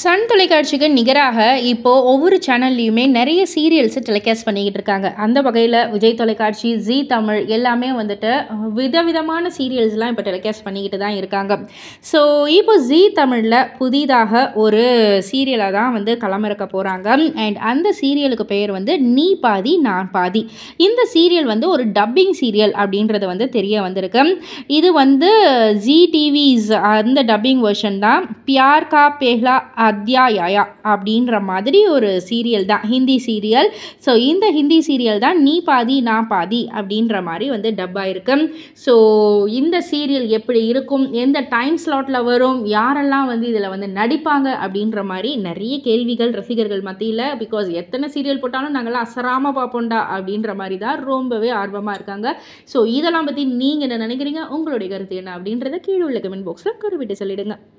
Sun தொலைக்காட்சிக்கு நிகராக இப்போது ஒவ்வொரு சேனல்லையுமே நிறைய சீரியல்ஸை டெலிகாஸ்ட் பண்ணிக்கிட்டு இருக்காங்க அந்த வகையில் விஜய் தொலைக்காட்சி ஜி தமிழ் எல்லாமே வந்துட்டு விதவிதமான சீரியல்ஸ்லாம் இப்போ டெலிகாஸ்ட் பண்ணிக்கிட்டு தான் இருக்காங்க ஸோ இப்போ ஜி தமிழில் புதிதாக ஒரு சீரியலை தான் வந்து களமிறக்க போகிறாங்க அண்ட் அந்த சீரியலுக்கு பெயர் வந்து நீ பாதி நான் பாதி இந்த சீரியல் வந்து ஒரு டப்பிங் சீரியல் அப்படின்றது வந்து தெரிய வந்திருக்கு இது வந்து ஜி டிவிஸ் அந்த டப்பிங் வெர்ஷன் தான் பியார் கா பேஹ்லா அத்தியாயா அப்படின்ற மாதிரி ஒரு சீரியல் தான் ஹிந்தி சீரியல் ஸோ இந்த ஹிந்தி சீரியல் தான் நீ பாதி நான் பாதி அப்படின்ற மாதிரி வந்து டப்பாயிருக்கு ஸோ இந்த சீரியல் எப்படி இருக்கும் எந்த டைம் ஸ்லாட்டில் வரும் யாரெல்லாம் வந்து இதில் வந்து நடிப்பாங்க அப்படின்ற மாதிரி நிறைய கேள்விகள் ரசிகர்கள் மத்தியில் பிகாஸ் எத்தனை சீரியல் போட்டாலும் நாங்கள்லாம் அசராமல் பார்ப்போம்டா அப்படின்ற மாதிரி தான் ரொம்பவே ஆர்வமாக இருக்காங்க ஸோ இதெல்லாம் பற்றி நீங்கள் என்ன நினைக்கிறீங்க உங்களுடைய கருத்து என்ன அப்படின்றத கீழே உள்ள கமெண்ட் பாக்ஸில் குறிப்பிட்டு சொல்லிவிடுங்க